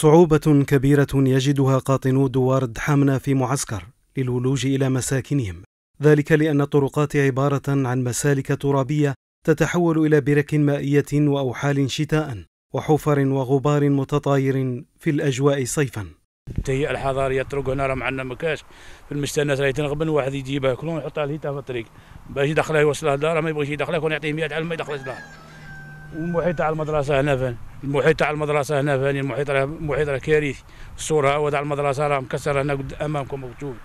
صعوبة كبيرة يجدها قاطنو دوار دحامنة في معسكر للولوج إلى مساكنهم ذلك لأن الطرقات عبارة عن مسالك ترابية تتحول إلى برك مائية وأوحال شتاء وحفر وغبار متطاير في الأجواء صيفا التهيئة الحضارية الطرق هنا راه ما عندنا مكاش في المستانس راه يتنغبن واحد يجيبها كلهم ويحطها لهيتا في الطريق باش يدخلها يوصلها لدار ما يبغيش يدخلها كون يعطيه 100 علم ما يدخلش لدار ومحيط تاع المدرسة هنا فين المحيط تاع المدرسه هنا فاني المحيط راه المحيط راه كارثي الصوره تاع المدرسه راه مكسر هنا امامكم مكتوب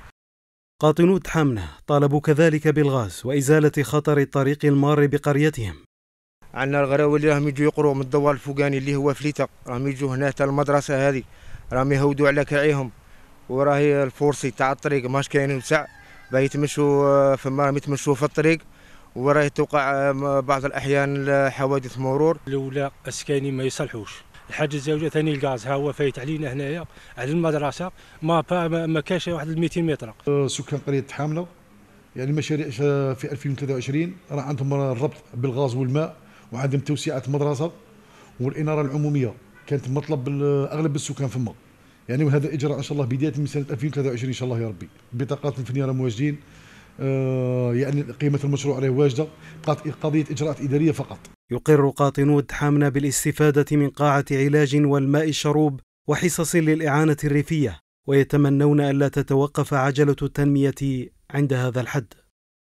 قاطنو حامنة طالبوا كذلك بالغاز وإزالة خطر الطريق المار بقريتهم عندنا الغراوي اللي راهم يجوا يقروا من الدوار الفوقاني اللي هو فليتة راهم يجوا هنا تاع المدرسة هذه راهم يهودوا على كعيهم وراهي الفورسي تاع الطريق ماش كاين وسع باه يتمشوا آه، فما راهم يتمشوا في الطريق وراه توقع بعض الاحيان حوادث مرور الاولى اسكاني ما يصلحوش الحاجه الزوجه ثاني الغاز ها هو فايت علينا هنايا على المدرسه ما با ما كاش واحد 200 متر أه، سكان قريه حامله يعني مشاريع في 2023 راه عندهم الربط بالغاز والماء وعندهم توسيعه مدرسه والاناره العموميه كانت مطلب اغلب السكان فما يعني وهذا اجراء ان شاء الله بدايه من سنه 2023 ان شاء الله يا ربي بطاقات الفنيه راه مواجدين آه، يعني قيمه المشروع عليه واجده بقات قضيه اجراءات اداريه فقط يقر قاطنو الدحامنه بالاستفاده من قاعه علاج والماء الشروب وحصص للاعانه الريفيه ويتمنون الا تتوقف عجله التنميه عند هذا الحد